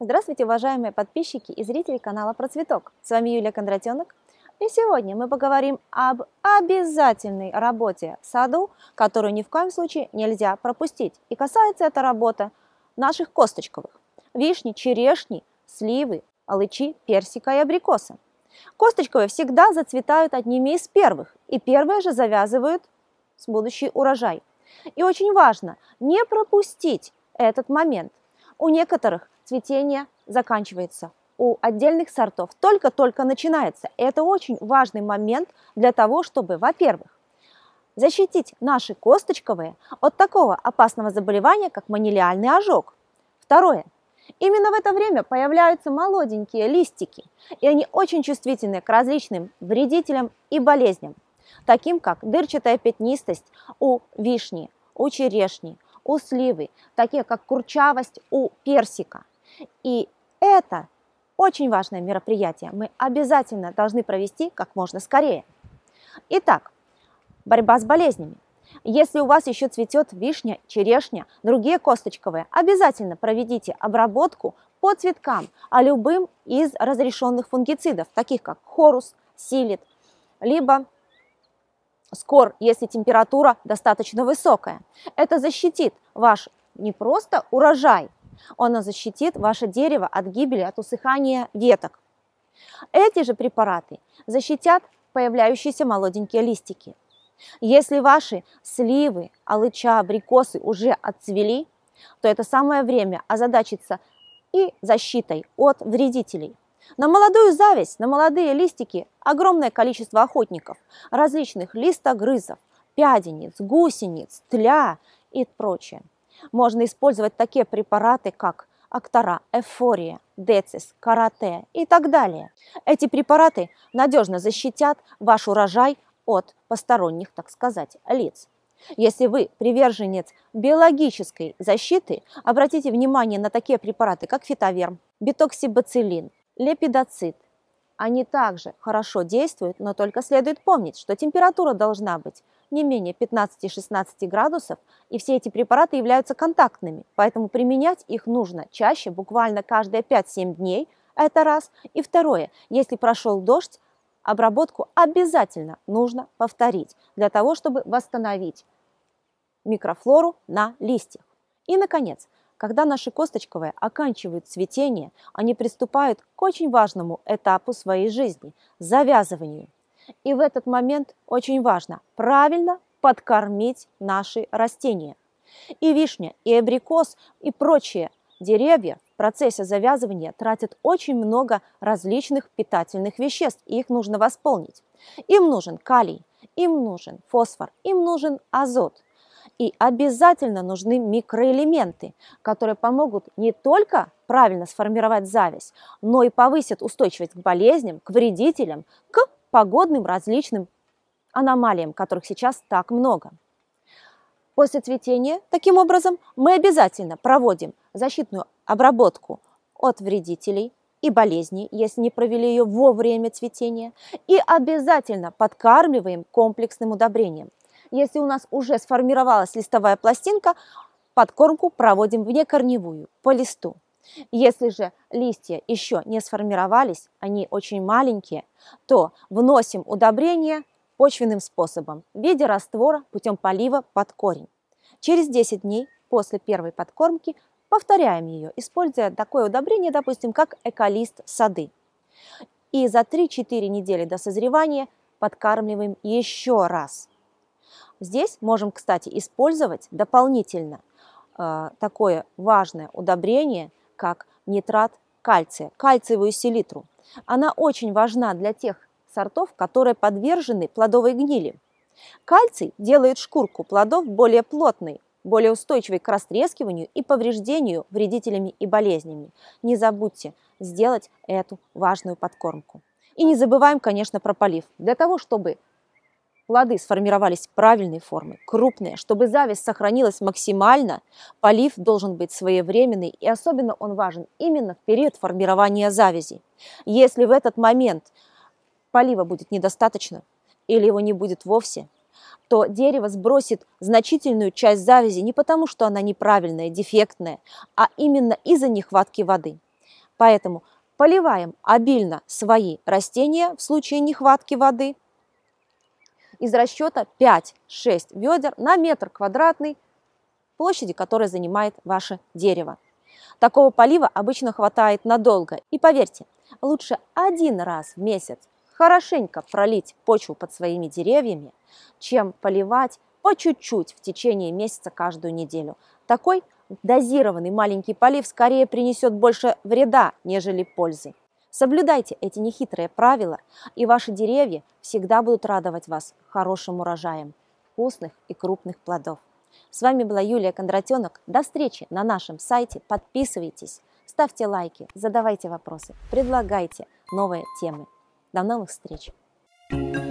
Здравствуйте, уважаемые подписчики и зрители канала Процветок. С вами Юлия Кондратенок. И сегодня мы поговорим об обязательной работе в саду, которую ни в коем случае нельзя пропустить. И касается эта работа наших косточковых – вишни, черешни, сливы, алычи, персика и абрикоса. Косточковые всегда зацветают одними из первых, и первые же завязывают с будущий урожай. И очень важно не пропустить этот момент – у некоторых цветение заканчивается, у отдельных сортов только-только начинается. Это очень важный момент для того, чтобы, во-первых, защитить наши косточковые от такого опасного заболевания, как манилиальный ожог. Второе. Именно в это время появляются молоденькие листики, и они очень чувствительны к различным вредителям и болезням, таким как дырчатая пятнистость у вишни, у черешни, у сливы, такие как курчавость у персика. И это очень важное мероприятие. Мы обязательно должны провести как можно скорее. Итак, борьба с болезнями. Если у вас еще цветет вишня, черешня, другие косточковые, обязательно проведите обработку по цветкам, а любым из разрешенных фунгицидов, таких как хорус, силит, либо скор, если температура достаточно высокая. Это защитит ваш не просто урожай, оно защитит ваше дерево от гибели, от усыхания веток. Эти же препараты защитят появляющиеся молоденькие листики. Если ваши сливы, алыча, абрикосы уже отцвели, то это самое время озадачиться и защитой от вредителей – на молодую зависть, на молодые листики огромное количество охотников, различных листогрызов, пядениц, гусениц, тля и прочее. Можно использовать такие препараты, как актора, эфория, децис, карате и так далее. Эти препараты надежно защитят ваш урожай от посторонних, так сказать, лиц. Если вы приверженец биологической защиты, обратите внимание на такие препараты, как фитоверм, битоксибацилин, Лепидоцит. Они также хорошо действуют, но только следует помнить, что температура должна быть не менее 15-16 градусов, и все эти препараты являются контактными, поэтому применять их нужно чаще, буквально каждые 5-7 дней, это раз. И второе, если прошел дождь, обработку обязательно нужно повторить для того, чтобы восстановить микрофлору на листьях. И, наконец, когда наши косточковые оканчивают цветение, они приступают к очень важному этапу своей жизни – завязыванию. И в этот момент очень важно правильно подкормить наши растения. И вишня, и абрикос, и прочие деревья в процессе завязывания тратят очень много различных питательных веществ, и их нужно восполнить. Им нужен калий, им нужен фосфор, им нужен азот – и обязательно нужны микроэлементы, которые помогут не только правильно сформировать зависть, но и повысят устойчивость к болезням, к вредителям, к погодным различным аномалиям, которых сейчас так много. После цветения, таким образом, мы обязательно проводим защитную обработку от вредителей и болезней, если не провели ее во время цветения, и обязательно подкармливаем комплексным удобрением. Если у нас уже сформировалась листовая пластинка, подкормку проводим вне корневую, по листу. Если же листья еще не сформировались, они очень маленькие, то вносим удобрение почвенным способом в виде раствора путем полива под корень. Через 10 дней после первой подкормки повторяем ее, используя такое удобрение, допустим, как эколист сады. И за 3-4 недели до созревания подкармливаем еще раз – Здесь можем, кстати, использовать дополнительно э, такое важное удобрение, как нитрат кальция, кальциевую селитру. Она очень важна для тех сортов, которые подвержены плодовой гнили. Кальций делает шкурку плодов более плотной, более устойчивой к растрескиванию и повреждению вредителями и болезнями. Не забудьте сделать эту важную подкормку. И не забываем, конечно, про полив. Для того, чтобы Плоды сформировались правильной формы, крупные. Чтобы зависть сохранилась максимально, полив должен быть своевременный, и особенно он важен именно в период формирования завязи. Если в этот момент полива будет недостаточно или его не будет вовсе, то дерево сбросит значительную часть завязи не потому, что она неправильная, дефектная, а именно из-за нехватки воды. Поэтому поливаем обильно свои растения в случае нехватки воды – из расчета 5-6 ведер на метр квадратный площади, которая занимает ваше дерево. Такого полива обычно хватает надолго. И поверьте, лучше один раз в месяц хорошенько пролить почву под своими деревьями, чем поливать по чуть-чуть в течение месяца каждую неделю. Такой дозированный маленький полив скорее принесет больше вреда, нежели пользы. Соблюдайте эти нехитрые правила, и ваши деревья всегда будут радовать вас хорошим урожаем вкусных и крупных плодов. С вами была Юлия Кондратенок. До встречи на нашем сайте. Подписывайтесь, ставьте лайки, задавайте вопросы, предлагайте новые темы. До новых встреч! thank you